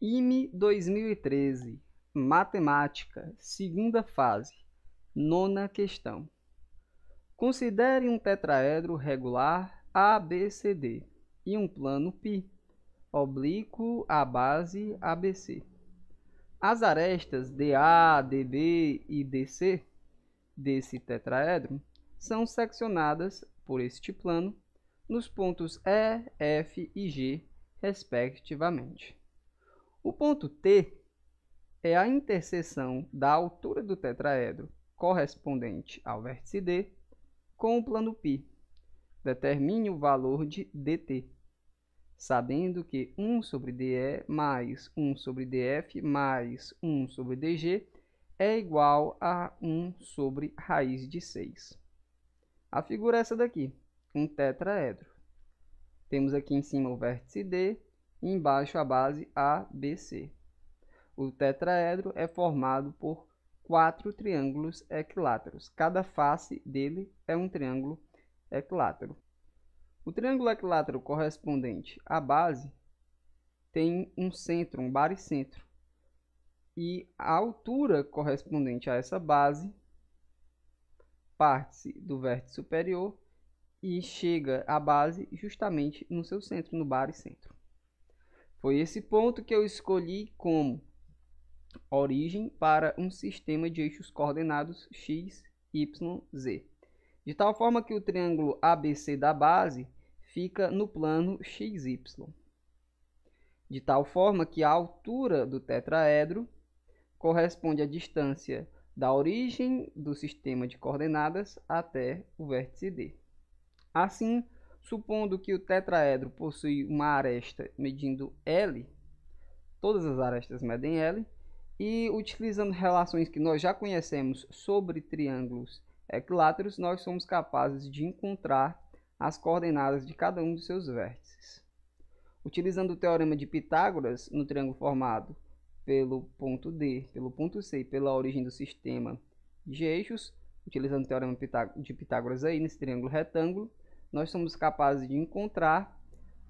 IME 2013, Matemática, segunda fase, nona questão. Considere um tetraedro regular ABCD e um plano π, oblíquo à base ABC. As arestas DA, DB e DC desse tetraedro são seccionadas por este plano nos pontos E, F e G, respectivamente. O ponto T é a interseção da altura do tetraedro correspondente ao vértice D com o plano π. Determine o valor de dt, sabendo que 1 sobre dE mais 1 sobre dF mais 1 sobre dG é igual a 1 sobre raiz de 6. A figura é essa daqui, um tetraedro. Temos aqui em cima o vértice D, e embaixo a base ABC. O tetraedro é formado por quatro triângulos equiláteros. Cada face dele é um triângulo equilátero. O triângulo equilátero correspondente à base tem um centro, um baricentro. E a altura correspondente a essa base parte-se do vértice superior e chega à base justamente no seu centro, no baricentro. Foi esse ponto que eu escolhi como origem para um sistema de eixos coordenados x, y, z. De tal forma que o triângulo ABC da base fica no plano xy. De tal forma que a altura do tetraedro corresponde à distância da origem do sistema de coordenadas até o vértice D. Assim, Supondo que o tetraedro possui uma aresta medindo L, todas as arestas medem L, e utilizando relações que nós já conhecemos sobre triângulos equiláteros, nós somos capazes de encontrar as coordenadas de cada um dos seus vértices. Utilizando o teorema de Pitágoras no triângulo formado pelo ponto D, pelo ponto C e pela origem do sistema de eixos, utilizando o teorema de Pitágoras aí nesse triângulo retângulo, nós somos capazes de encontrar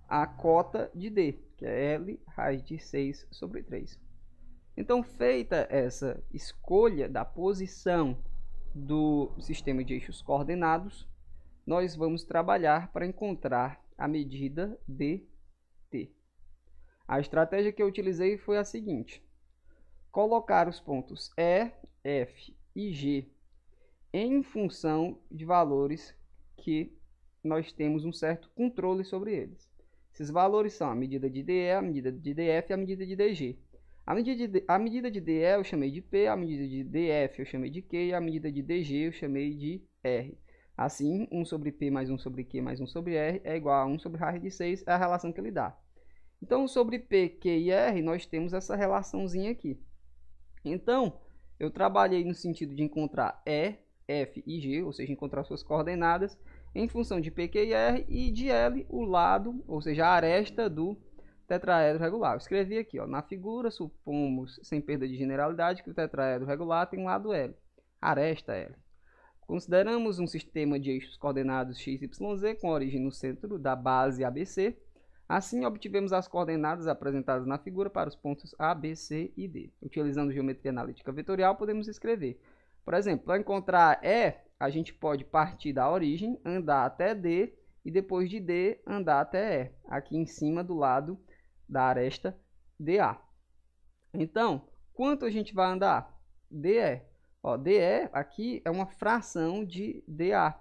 a cota de D, que é L raiz de 6 sobre 3. Então, feita essa escolha da posição do sistema de eixos coordenados, nós vamos trabalhar para encontrar a medida de t A estratégia que eu utilizei foi a seguinte. Colocar os pontos E, F e G em função de valores que nós temos um certo controle sobre eles. Esses valores são a medida de DE, a medida de DF e a medida de DG. A medida de, a medida de DE eu chamei de P, a medida de DF eu chamei de Q e a medida de DG eu chamei de R. Assim, 1 sobre P mais 1 sobre Q mais 1 sobre R é igual a 1 sobre raiz de 6, é a relação que ele dá. Então, sobre P, Q e R, nós temos essa relaçãozinha aqui. Então, eu trabalhei no sentido de encontrar E, F e G, ou seja, encontrar suas coordenadas, em função de PQR e de L, o lado, ou seja, a aresta do tetraedro regular. Eu escrevi aqui, ó, na figura, supomos, sem perda de generalidade, que o tetraedro regular tem um lado L, aresta L. Consideramos um sistema de eixos coordenados x, y, z com origem no centro da base ABC. Assim, obtivemos as coordenadas apresentadas na figura para os pontos A, B, C e D. Utilizando geometria analítica vetorial, podemos escrever. Por exemplo, para encontrar E, a gente pode partir da origem, andar até D e depois de D andar até E, aqui em cima do lado da aresta DA. Então, quanto a gente vai andar? DE. Ó, DE aqui é uma fração de DA.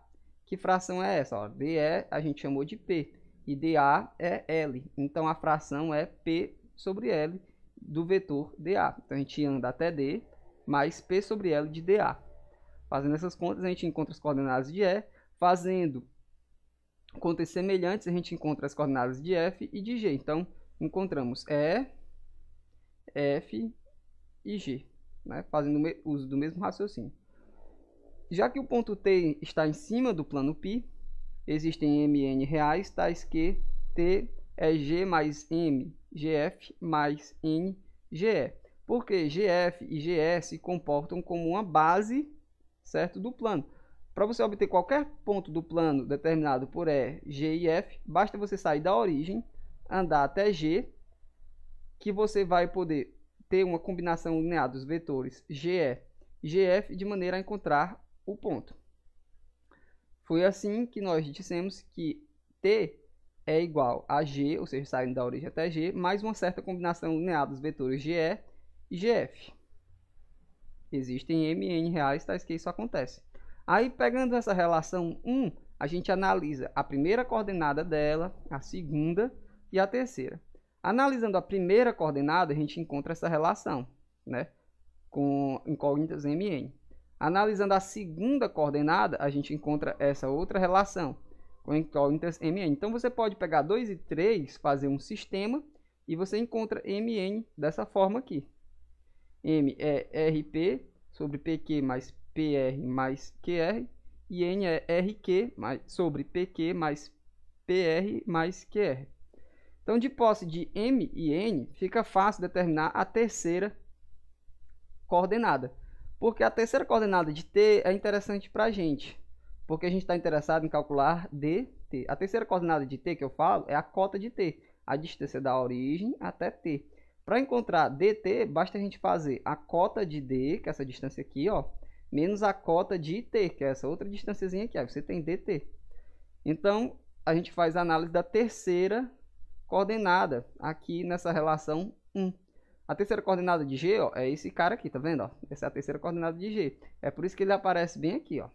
Que fração é essa? Ó, DE a gente chamou de P e DA é L. Então, a fração é P sobre L do vetor DA. Então, a gente anda até D mais P sobre L de DA. Fazendo essas contas, a gente encontra as coordenadas de E. Fazendo contas semelhantes, a gente encontra as coordenadas de F e de G. Então, encontramos E, F e G, né? fazendo uso do mesmo raciocínio. Já que o ponto T está em cima do plano π, existem mn reais tais que T é G mais M, GF mais N, GE. Porque GF e GE se comportam como uma base certo? Do plano. Para você obter qualquer ponto do plano determinado por E, G e F, basta você sair da origem, andar até G, que você vai poder ter uma combinação linear dos vetores GE e GF de maneira a encontrar o ponto. Foi assim que nós dissemos que T é igual a G, ou seja, saindo da origem até G, mais uma certa combinação linear dos vetores GE e GF. Existem MN reais tais tá que isso acontece. Aí, pegando essa relação 1, a gente analisa a primeira coordenada dela, a segunda e a terceira. Analisando a primeira coordenada, a gente encontra essa relação, né? Com incógnitas MN. Analisando a segunda coordenada, a gente encontra essa outra relação, com incógnitas MN. Então você pode pegar 2 e 3, fazer um sistema e você encontra MN dessa forma aqui. M é RP sobre PQ mais PR mais QR. E N é RQ mais, sobre PQ mais PR mais QR. Então, de posse de M e N, fica fácil determinar a terceira coordenada. Porque a terceira coordenada de T é interessante para a gente, porque a gente está interessado em calcular DT. A terceira coordenada de T que eu falo é a cota de T, a distância da origem até T. Para encontrar dt, basta a gente fazer a cota de d, que é essa distância aqui, ó, menos a cota de t, que é essa outra distânciazinha aqui, aí você tem dt. Então, a gente faz a análise da terceira coordenada aqui nessa relação 1. A terceira coordenada de g ó, é esse cara aqui, tá vendo? Ó? Essa é a terceira coordenada de g. É por isso que ele aparece bem aqui, ó.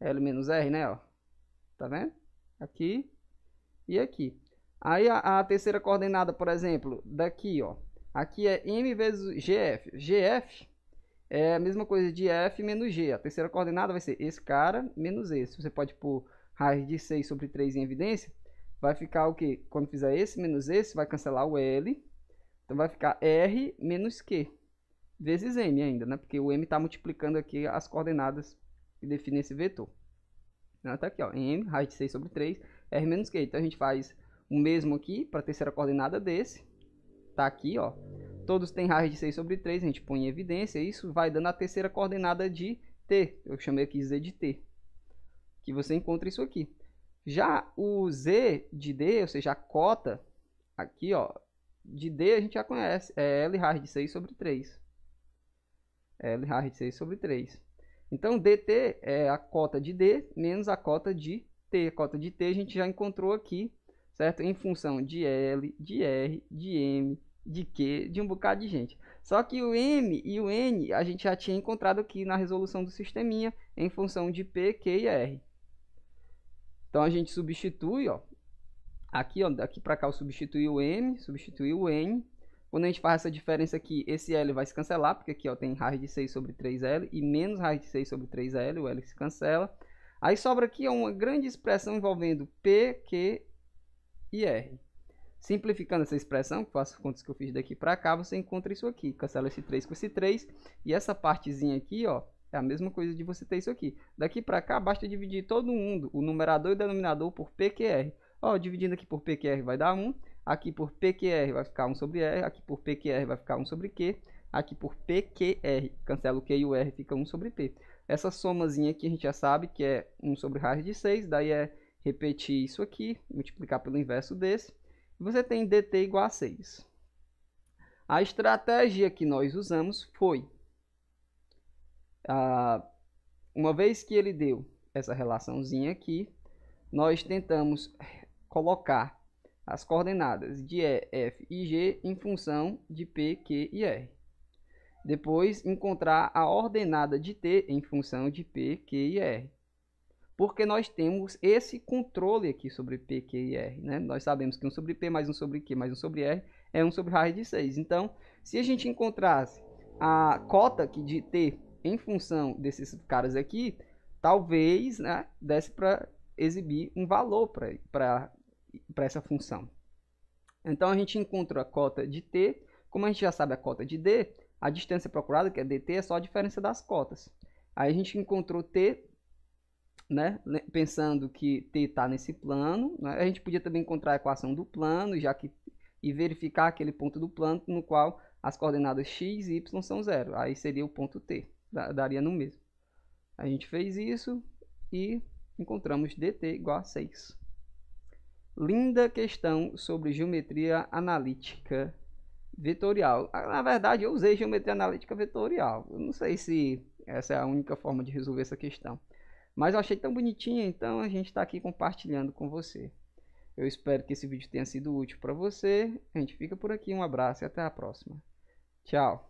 L menos R, né? Ó. Tá vendo? Aqui e aqui. Aí a, a terceira coordenada, por exemplo, daqui, ó. Aqui é M vezes GF. GF é a mesma coisa de F menos G. A terceira coordenada vai ser esse cara menos esse. Você pode pôr raiz de 6 sobre 3 em evidência. Vai ficar o quê? Quando fizer esse menos esse, vai cancelar o L. Então vai ficar R menos Q. Vezes M ainda, né? Porque o M está multiplicando aqui as coordenadas que definem esse vetor. Então, tá aqui, ó. M, raiz de 6 sobre 3, R menos Q. Então a gente faz o mesmo aqui para a terceira coordenada desse tá aqui, ó. Todos têm raiz de 6 sobre 3, a gente põe em evidência, isso vai dando a terceira coordenada de t. Eu chamei aqui z de t. Que você encontra isso aqui. Já o z de d, ou seja, a cota, aqui, ó, de d a gente já conhece, é L raiz de 6 sobre 3. É L raiz de 6 sobre 3. Então, dt é a cota de d menos a cota de t. A cota de t a gente já encontrou aqui, certo? Em função de L, de R, de M, de que de um bocado de gente. Só que o M e o N a gente já tinha encontrado aqui na resolução do sisteminha em função de P, Q e R. Então a gente substitui, ó, aqui, ó, daqui para cá eu substitui o M, substitui o N. Quando a gente faz essa diferença aqui, esse L vai se cancelar, porque aqui ó, tem raiz de 6 sobre 3L e menos raiz de 6 sobre 3L, o L se cancela. Aí sobra aqui uma grande expressão envolvendo P, Q e R. Simplificando essa expressão, faço as contas que eu fiz daqui para cá, você encontra isso aqui. Cancela esse 3 com esse 3. E essa partezinha aqui, ó, é a mesma coisa de você ter isso aqui. Daqui para cá, basta dividir todo mundo, o numerador e o denominador, por PQR. Ó, dividindo aqui por PQR vai dar 1. Aqui por PQR vai ficar 1 sobre R. Aqui por PQR vai ficar 1 sobre Q. Aqui por PQR, cancela o Q e o R, fica 1 sobre P. Essa somazinha aqui a gente já sabe que é 1 sobre raiz de 6. Daí é repetir isso aqui, multiplicar pelo inverso desse você tem dt igual a 6. A estratégia que nós usamos foi, ah, uma vez que ele deu essa relaçãozinha aqui, nós tentamos colocar as coordenadas de E, F e G em função de P, Q e R. Depois, encontrar a ordenada de T em função de P, Q e R porque nós temos esse controle aqui sobre P, Q e R. Né? Nós sabemos que 1 sobre P mais 1 sobre Q mais 1 sobre R é 1 sobre raiz de 6. Então, se a gente encontrasse a cota aqui de T em função desses caras aqui, talvez né, desse para exibir um valor para essa função. Então, a gente encontra a cota de T, como a gente já sabe a cota de D, a distância procurada, que é dt, é só a diferença das cotas. Aí a gente encontrou t né, né? Pensando que T está nesse plano, né? a gente podia também encontrar a equação do plano, já que e verificar aquele ponto do plano no qual as coordenadas x e y são zero. Aí seria o ponto T, daria no mesmo. A gente fez isso e encontramos dt igual a 6. Linda questão sobre geometria analítica vetorial. Ah, na verdade, eu usei geometria analítica vetorial. Eu não sei se essa é a única forma de resolver essa questão. Mas eu achei tão bonitinho, então a gente está aqui compartilhando com você. Eu espero que esse vídeo tenha sido útil para você. A gente fica por aqui, um abraço e até a próxima. Tchau!